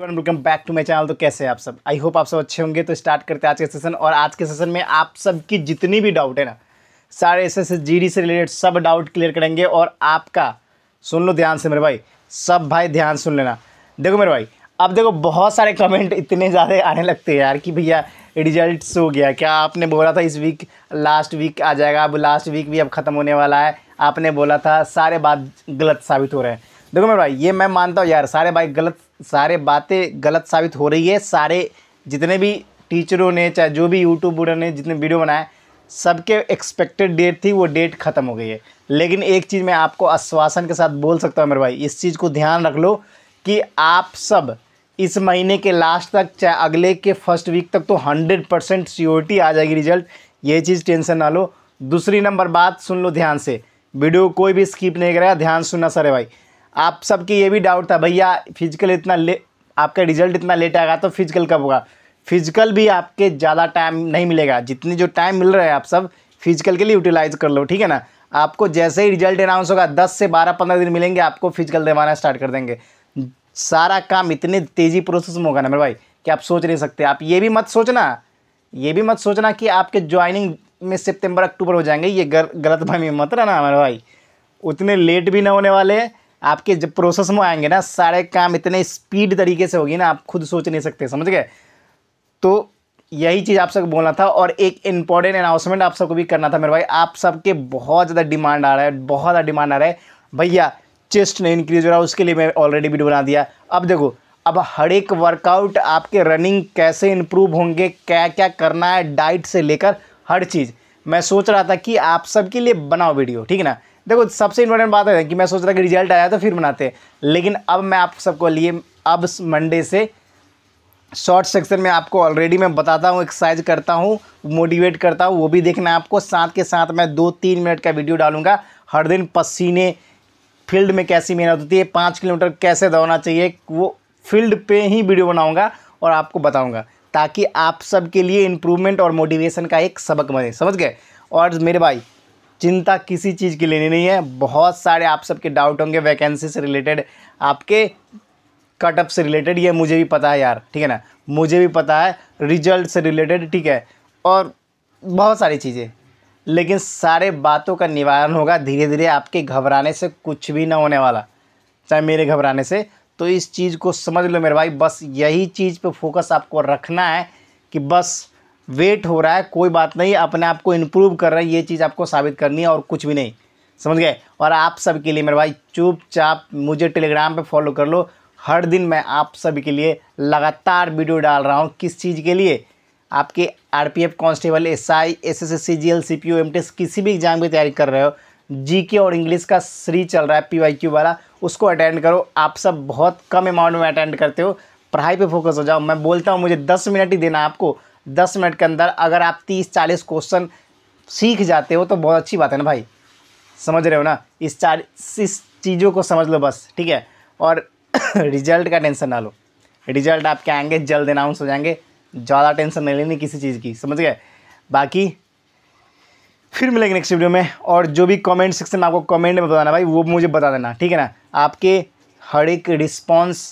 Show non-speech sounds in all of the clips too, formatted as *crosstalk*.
welcome back to my channel तो कैसे हैं आप सब आई होप आप सब अच्छे होंगे तो स्टार्ट करते हैं आज के सेशन और आज के सेशन में आप सबकी जितनी भी डाउट है ना सारे एस एस जी डी से रिलेटेड सब डाउट क्लियर करेंगे और आपका सुन लो ध्यान से मेरे भाई सब भाई ध्यान सुन लेना देखो मेरे भाई अब देखो बहुत सारे कमेंट इतने ज़्यादा आने लगते हैं यार कि भैया रिजल्ट हो गया क्या आपने बोला था इस वीक लास्ट वीक आ जाएगा अब लास्ट वीक भी अब ख़त्म होने वाला है आपने बोला था सारे बात गलत साबित हो रहे हैं देखो मेरे भाई ये मैं मानता हूँ यार सारे भाई गलत सारे बातें गलत साबित हो रही है सारे जितने भी टीचरों ने चाहे जो भी यूट्यूबर ने जितने वीडियो बनाए सबके एक्सपेक्टेड डेट थी वो डेट ख़त्म हो गई है लेकिन एक चीज़ मैं आपको आश्वासन के साथ बोल सकता हूँ मेरे भाई इस चीज़ को ध्यान रख लो कि आप सब इस महीने के लास्ट तक चाहे अगले के फर्स्ट वीक तक तो हंड्रेड परसेंट सियोरिटी आ जाएगी रिजल्ट ये चीज़ टेंशन ना लो दूसरी नंबर बात सुन लो ध्यान से वीडियो कोई भी स्किप नहीं करेगा ध्यान सुनना सर भाई आप सबकी ये भी डाउट था भैया फिजिकल इतना ले आपका रिजल्ट इतना लेट आएगा तो फिजिकल कब होगा फिजिकल भी आपके ज़्यादा टाइम नहीं मिलेगा जितनी जो टाइम मिल रहा है आप सब फिजिकल के लिए यूटिलाइज कर लो ठीक है ना आपको जैसे ही रिजल्ट अनाउंस होगा दस से बारह पंद्रह दिन मिलेंगे आपको फिजिकल दवाना स्टार्ट कर देंगे सारा काम इतने तेज़ी प्रोसेस में होगा ना मेरे भाई कि आप सोच नहीं सकते आप ये भी मत सोचना ये भी मत सोचना कि आपके ज्वाइनिंग में सितंबर अक्टूबर हो जाएंगे ये गर, गलत फहमी मत रहना मेरे भाई उतने लेट भी ना होने वाले आपके जब प्रोसेस में आएंगे ना सारे काम इतने स्पीड तरीके से होगी ना आप खुद सोच नहीं सकते समझ गए तो यही चीज़ आप सबको बोलना था और एक इम्पॉर्टेंट अनाउंसमेंट आप सबको भी करना था मेरे भाई आप सबके बहुत ज़्यादा डिमांड आ रहा है बहुत ज़्यादा डिमांड आ रहा है भैया चेस्ट नहीं इंक्रीज हो रहा उसके लिए मैं ऑलरेडी वीडियो बना दिया अब देखो अब हर एक वर्कआउट आपके रनिंग कैसे इंप्रूव होंगे क्या क्या करना है डाइट से लेकर हर चीज़ मैं सोच रहा था कि आप सबके लिए बनाओ वीडियो ठीक है ना देखो सबसे इंपॉर्टेंट बात है कि मैं सोच रहा कि रिजल्ट आया तो फिर बनाते हैं लेकिन अब मैं आप सबको लिए अब मंडे से शॉर्ट सेक्शन में आपको ऑलरेडी मैं बताता हूँ एक्सरसाइज करता हूँ मोटिवेट करता हूँ वो भी देखना आपको साथ के साथ मैं दो तीन मिनट का वीडियो डालूंगा हर दिन पसीने फील्ड में कैसी मेहनत होती है पाँच किलोमीटर कैसे दौड़ना चाहिए वो फील्ड पे ही वीडियो बनाऊंगा और आपको बताऊंगा ताकि आप सबके लिए इम्प्रूवमेंट और मोटिवेशन का एक सबक बने समझ गए और मेरे भाई चिंता किसी चीज़ की लेनी नहीं है बहुत सारे आप सबके डाउट होंगे वैकेंसी से रिलेटेड आपके कटअप से रिलेटेड ये मुझे भी पता है यार ठीक है ना मुझे भी पता है रिजल्ट से रिलेटेड ठीक है और बहुत सारी चीज़ें लेकिन सारे बातों का निवारण होगा धीरे धीरे आपके घबराने से कुछ भी ना होने वाला चाहे मेरे घबराने से तो इस चीज़ को समझ लो मेरे भाई बस यही चीज़ पे फोकस आपको रखना है कि बस वेट हो रहा है कोई बात नहीं अपने आप को इम्प्रूव कर रहे हैं ये चीज़ आपको साबित करनी है और कुछ भी नहीं समझ गए और आप सबके लिए मेरे भाई चुपचाप मुझे टेलीग्राम पे फॉलो कर लो हर दिन मैं आप सभी के लिए लगातार वीडियो डाल रहा हूँ किस चीज़ के लिए आपके RPF constable SI SSC S S MTS किसी भी एग्जाम की तैयारी कर रहे हो जीके और इंग्लिश का श्री चल रहा है पीवाईक्यू वाला उसको अटेंड करो आप सब बहुत कम अमाउंट में अटेंड करते हो पढ़ाई पे फोकस हो जाओ मैं बोलता हूँ मुझे दस मिनट ही देना आपको दस मिनट के अंदर अगर आप तीस चालीस क्वेश्चन सीख जाते हो तो बहुत अच्छी बात है ना भाई समझ रहे हो ना इस चार इस चीज़ों को समझ लो बस ठीक है और *coughs* रिजल्ट का टेंशन ना लो रिजल्ट आपके आएंगे जल्द अनाउंस हो जाएंगे ज़्यादा टेंशन नहीं लेनी किसी चीज़ की समझ गए बाकी फिर मिलेंगे नेक्स्ट वीडियो में और जो भी कमेंट सेक्शन में आपको कमेंट में बताना भाई वो मुझे बता देना ठीक है ना आपके हर एक रिस्पॉन्स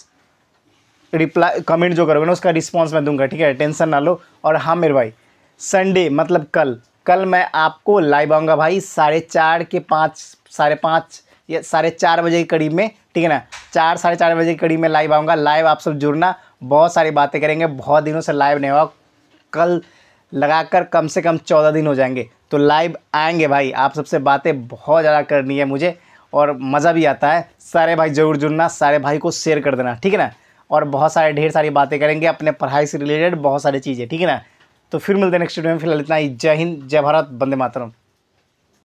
रिप्लाई कमेंट जो करोगे ना उसका रिस्पॉन्स मैं दूंगा ठीक है टेंशन ना लो और हाँ मेरे भाई संडे मतलब कल कल मैं आपको लाइव आऊँगा भाई साढ़े चार के पाँच साढ़े पाँच या साढ़े चार बजे के करीब में ठीक है ना चार साढ़े चार बजे के करीब में लाइव आऊँगा लाइव आप सब जुड़ना बहुत सारी बातें करेंगे बहुत दिनों से लाइव नहीं हुआ कल लगाकर कम से कम चौदह दिन हो जाएंगे तो लाइव आएंगे भाई आप सबसे बातें बहुत ज़्यादा करनी है मुझे और मज़ा भी आता है सारे भाई ज़रूर जुड़ना सारे भाई को शेयर कर देना ठीक है ना और बहुत सारे ढेर सारी बातें करेंगे अपने पढ़ाई से रिलेटेड बहुत सारी चीज़ें ठीक है ना तो फिर मिलते हैं नेक्स्ट वीडियो में फिलहाल इतना ही जय हिंद जय भारत बंदे मातरम